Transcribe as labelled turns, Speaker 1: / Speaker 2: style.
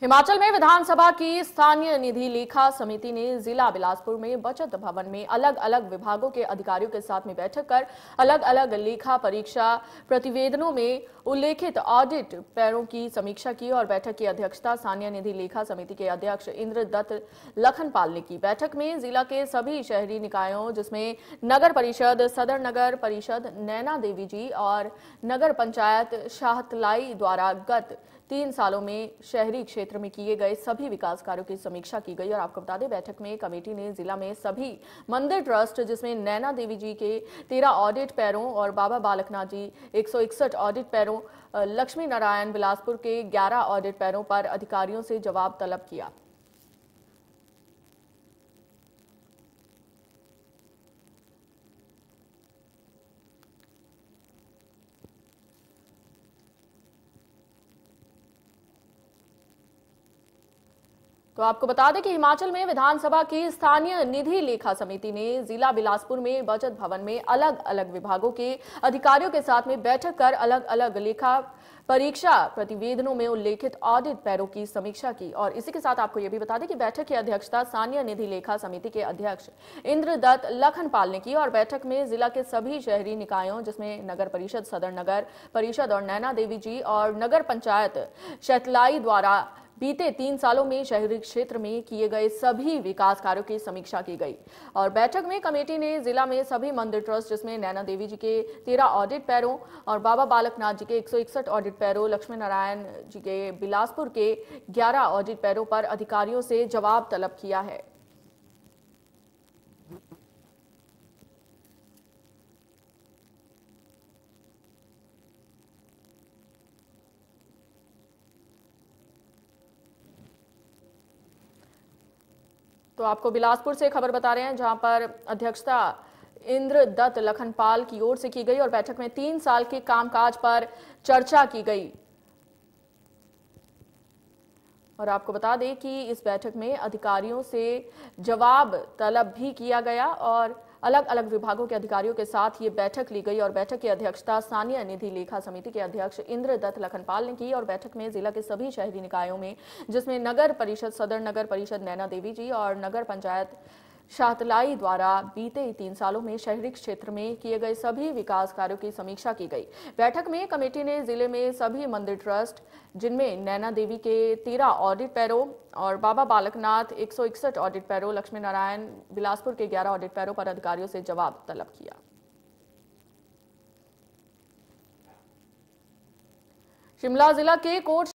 Speaker 1: हिमाचल में विधानसभा की स्थानीय निधि लेखा समिति ने जिला बिलासपुर में बचत भवन में अलग अलग विभागों के अधिकारियों के साथ में बैठक कर अलग अलग लेखा परीक्षा प्रतिवेदनों में उल्लेखित ऑडिट पैरों की समीक्षा की और बैठक की अध्यक्षता स्थानीय निधि लेखा समिति के अध्यक्ष इंद्रदत्त लखनपाल ने की बैठक में जिला के सभी शहरी निकायों जिसमें नगर परिषद सदर नगर परिषद नैना देवी जी और नगर पंचायत शाहतलाई द्वारा गत तीन सालों में शहरी क्षेत्र में किए गए सभी विकास कार्यों की समीक्षा की गई और आपको बता दें बैठक में कमेटी ने जिला में सभी मंदिर ट्रस्ट जिसमें नैना देवी जी के तेरह ऑडिट पैरों और बाबा बालकनाथ जी एक ऑडिट पैरों लक्ष्मी नारायण बिलासपुर के ग्यारह ऑडिट पैरों पर अधिकारियों से जवाब तलब किया तो आपको बता दें कि हिमाचल में विधानसभा की स्थानीय निधि लेखा समिति ने जिला बिलासपुर में बचत भवन में अलग अलग विभागों के अधिकारियों के साथ में बैठक कर अलग अलग लेखा परीक्षा प्रतिवेदनों में उल्लेखित ऑडिट पैरों की समीक्षा की और इसी के साथ आपको यह भी बता दें कि बैठक की अध्यक्षता स्थानीय निधि लेखा समिति के अध्यक्ष इंद्रदत्त लखनपाल ने की और बैठक में जिला के सभी शहरी निकायों जिसमें नगर परिषद सदर नगर परिषद और नैना देवी जी और नगर पंचायत शैतलाई द्वारा बीते तीन सालों में शहरी क्षेत्र में किए गए सभी विकास कार्यों की समीक्षा की गई और बैठक में कमेटी ने जिला में सभी मंदिर ट्रस्ट जिसमें नैना देवी जी के तेरह ऑडिट पैरों और बाबा बालकनाथ जी के एक ऑडिट पैरों लक्ष्मी नारायण जी के बिलासपुर के ग्यारह ऑडिट पैरों पर अधिकारियों से जवाब तलब किया है तो आपको बिलासपुर से खबर बता रहे हैं जहां पर अध्यक्षता इंद्र दत्त लखनपाल की ओर से की गई और बैठक में तीन साल के कामकाज पर चर्चा की गई और आपको बता दें कि इस बैठक में अधिकारियों से जवाब तलब भी किया गया और अलग अलग विभागों के अधिकारियों के साथ ये बैठक ली गई और बैठक की अध्यक्षता स्थानीय निधि लेखा समिति के अध्यक्ष इंद्र दत्त लखनपाल ने की और बैठक में जिला के सभी शहरी निकायों में जिसमें नगर परिषद सदर नगर परिषद नैना देवी जी और नगर पंचायत शाहतलाई द्वारा बीते तीन सालों में शहरी क्षेत्र में किए गए सभी विकास कार्यों की समीक्षा की गई बैठक में कमेटी ने जिले में सभी मंदिर ट्रस्ट जिनमें नैना देवी के तेरह ऑडिट पैरों और बाबा बालकनाथ एक ऑडिट पैरों लक्ष्मी नारायण बिलासपुर के ग्यारह ऑडिट पैरों पर अधिकारियों से जवाब तलब किया शिमला जिला के कोट